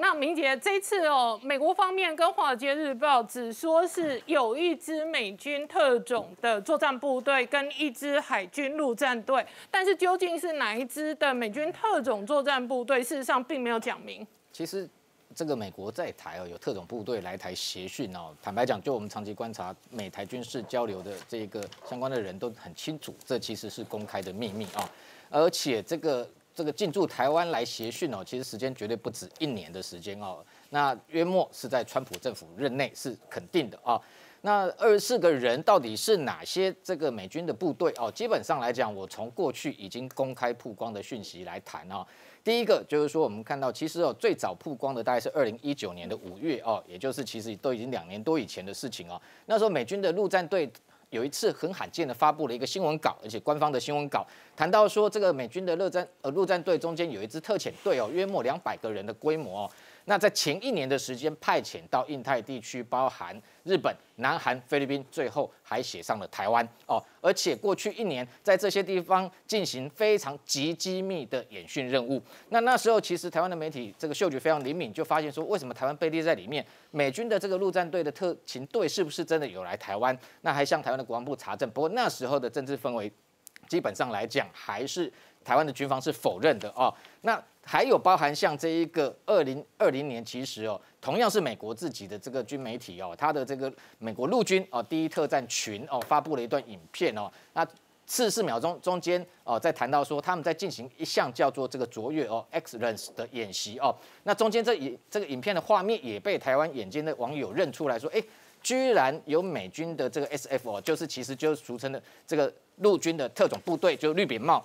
那明杰，这次哦，美国方面跟《华尔街日报》只说是有一支美军特种的作战部队跟一支海军陆战队，但是究竟是哪一支的美军特种作战部队，事实上并没有讲明。其实，这个美国在台哦，有特种部队来台协训哦。坦白讲，就我们长期观察美台军事交流的这个相关的人都很清楚，这其实是公开的秘密啊，而且这个。这个进驻台湾来协训哦，其实时间绝对不止一年的时间哦。那约莫是在川普政府任内是肯定的啊。那二十四个人到底是哪些这个美军的部队哦？基本上来讲，我从过去已经公开曝光的讯息来谈啊。第一个就是说，我们看到其实哦，最早曝光的大概是二零一九年的五月哦，也就是其实都已经两年多以前的事情哦。那时候美军的陆战队。有一次很罕见的发布了一个新闻稿，而且官方的新闻稿谈到说，这个美军的陆战呃陆战队中间有一支特遣队哦，约莫两百个人的规模。哦，那在前一年的时间，派遣到印太地区，包含日本、南韩、菲律宾，最后还写上了台湾哦。而且过去一年，在这些地方进行非常极机密的演训任务。那那时候，其实台湾的媒体这个嗅觉非常灵敏，就发现说，为什么台湾被列在里面？美军的这个陆战队的特勤队是不是真的有来台湾？那还向台湾的国防部查证。不过那时候的政治氛围，基本上来讲还是。台湾的军方是否认的哦？那还有包含像这一个二零二零年，其实哦，同样是美国自己的这个军媒体哦，他的这个美国陆军哦，第一特战群哦，发布了一段影片哦。那四十四秒钟中间哦，在谈到说他们在进行一项叫做这个卓越哦 （excellence） 的演习哦。那中间这影这个影片的画面也被台湾眼尖的网友认出来说，哎，居然有美军的这个 S.F. 哦，就是其实就俗称的这个陆军的特种部队，就绿扁帽。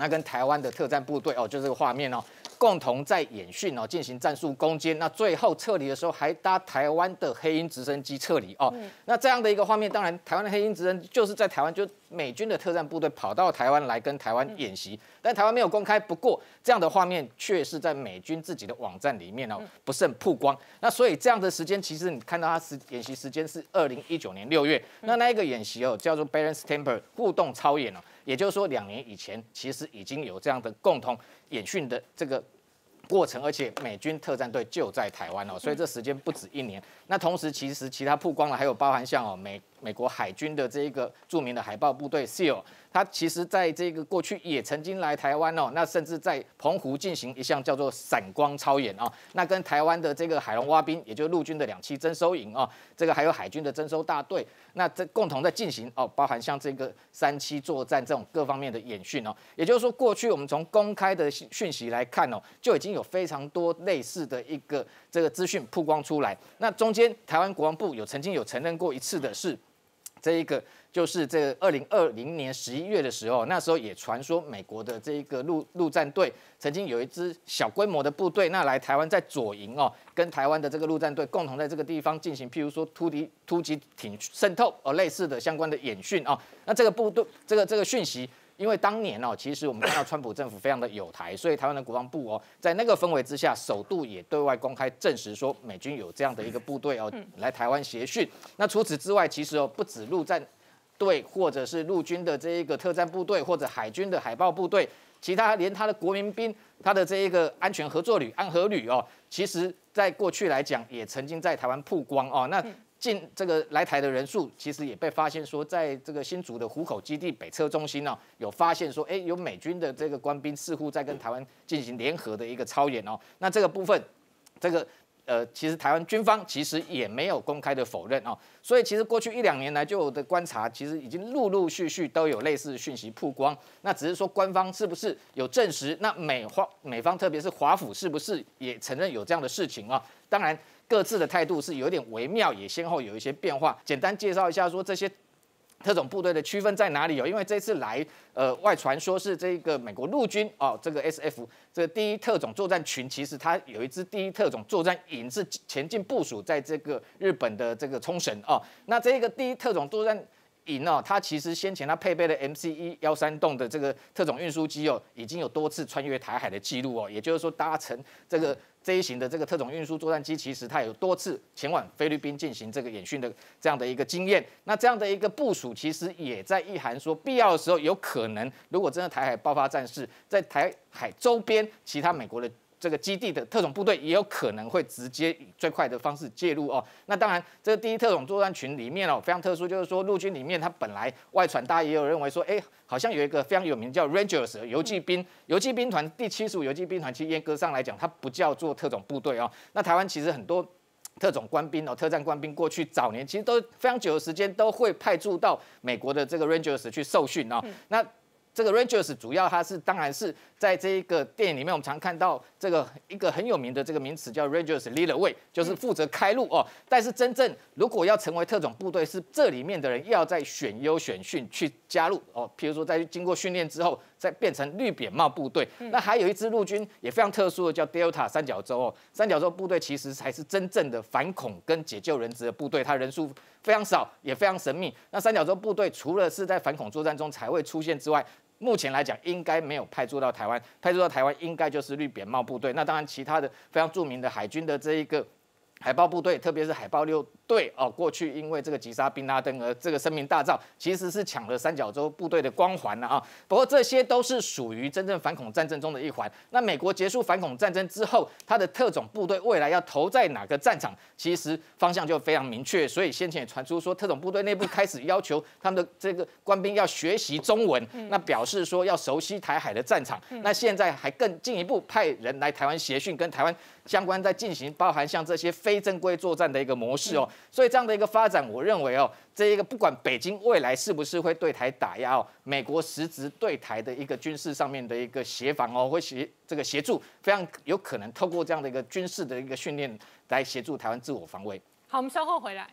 那跟台湾的特战部队哦，就这个画面哦，共同在演训哦，进行战术攻坚。那最后撤离的时候还搭台湾的黑鹰直升机撤离哦。那这样的一个画面，当然台湾的黑鹰直升就是在台湾就。美军的特战部队跑到台湾来跟台湾演习，但台湾没有公开。不过这样的画面却是在美军自己的网站里面哦，不慎曝光。那所以这样的时间，其实你看到他是演习时间是二零一九年六月。那那一个演习哦，叫做 Balan s t e m p e r 互动超演哦，也就是说两年以前其实已经有这样的共同演训的这个过程，而且美军特战队就在台湾哦，所以这时间不止一年。那同时其实其他曝光了，还有包含像哦美。美国海军的这个著名的海豹部队 SEAL，他其实在这个过去也曾经来台湾哦，那甚至在澎湖进行一项叫做闪光超演哦，那跟台湾的这个海龙蛙兵，也就是陆军的两栖征收营哦，这个还有海军的征收大队，那这共同在进行哦，包含像这个三栖作战这种各方面的演训哦，也就是说过去我们从公开的讯息来看哦，就已经有非常多类似的一个这个资讯曝光出来，那中间台湾国防部有曾经有承认过一次的是。这一个就是这二零二零年十一月的时候，那时候也传说美国的这一个陆陆战队曾经有一支小规模的部队，那来台湾在左营哦，跟台湾的这个陆战队共同在这个地方进行，譬如说突击突击艇渗透哦类似的相关的演训啊，那这个部队这个这个讯息。因为当年哦，其实我们看到川普政府非常的有台，所以台湾的国防部哦，在那个氛围之下，首度也对外公开证实说美军有这样的一个部队哦来台湾协训。那除此之外，其实哦不止陆战队或者是陆军的这一个特战部队或者海军的海豹部队，其他连他的国民兵、他的这一个安全合作旅、暗和旅哦，其实在过去来讲也曾经在台湾曝光哦。那进这个来台的人数，其实也被发现说，在这个新竹的虎口基地北侧中心呢，有发现说，哎，有美军的这个官兵似乎在跟台湾进行联合的一个操演哦。那这个部分，这个。呃，其实台湾军方其实也没有公开的否认哦，所以其实过去一两年来，就的观察，其实已经陆陆续续都有类似讯息曝光。那只是说官方是不是有证实？那美华美方，特别是华府，是不是也承认有这样的事情啊？当然，各自的态度是有点微妙，也先后有一些变化。简单介绍一下说这些。特种部队的区分在哪里有？因为这次来，呃，外传说是这个美国陆军哦，这个 SF 这个第一特种作战群，其实它有一支第一特种作战营是前进部署在这个日本的这个冲绳哦。那这个第一特种作战以哦，它其实先前它配备的 m c 一幺三栋的这个特种运输机哦，已经有多次穿越台海的记录哦，也就是说搭乘这个这一型的这个特种运输作战机，其实它有多次前往菲律宾进行这个演训的这样的一个经验。那这样的一个部署，其实也在意涵说，必要的时候有可能，如果真的台海爆发战事，在台海周边其他美国的。这个基地的特种部队也有可能会直接以最快的方式介入哦。那当然，这个第一特种作战群里面哦，非常特殊，就是说陆军里面它本来外传，大家也有认为说，哎，好像有一个非常有名叫 Rangers 游击兵、游击兵团第七十五游击兵团，其实严格上来讲，它不叫做特种部队哦。那台湾其实很多特种官兵哦，特战官兵过去早年其实都非常久的时间都会派驻到美国的这个 Rangers 去受训哦，那这个 Rangers 主要它是，当然是在这一个电影里面，我们常看到这个一个很有名的这个名词叫 Rangers Leaderway，就是负责开路哦。但是真正如果要成为特种部队，是这里面的人要在选优选训去加入哦。譬如说在经过训练之后，再变成绿扁帽部队。那还有一支陆军也非常特殊的叫 Delta 三角洲哦。三角洲部队其实才是真正的反恐跟解救人质的部队，它人数。非常少，也非常神秘。那三角洲部队除了是在反恐作战中才会出现之外，目前来讲应该没有派驻到台湾。派驻到台湾，应该就是绿扁帽部队。那当然，其他的非常著名的海军的这一个。海豹部队，特别是海豹六队哦，过去因为这个击杀本拉登而这个声名大噪，其实是抢了三角洲部队的光环了啊。不过这些都是属于真正反恐战争中的一环。那美国结束反恐战争之后，它的特种部队未来要投在哪个战场，其实方向就非常明确。所以先前也传出说，特种部队内部开始要求他们的这个官兵要学习中文，那表示说要熟悉台海的战场。那现在还更进一步派人来台湾协训，跟台湾。相关在进行，包含像这些非正规作战的一个模式哦，所以这样的一个发展，我认为哦，这一个不管北京未来是不是会对台打压哦，美国实质对台的一个军事上面的一个协防哦，会协这个协助，非常有可能透过这样的一个军事的一个训练来协助台湾自我防卫。好，我们稍后回来。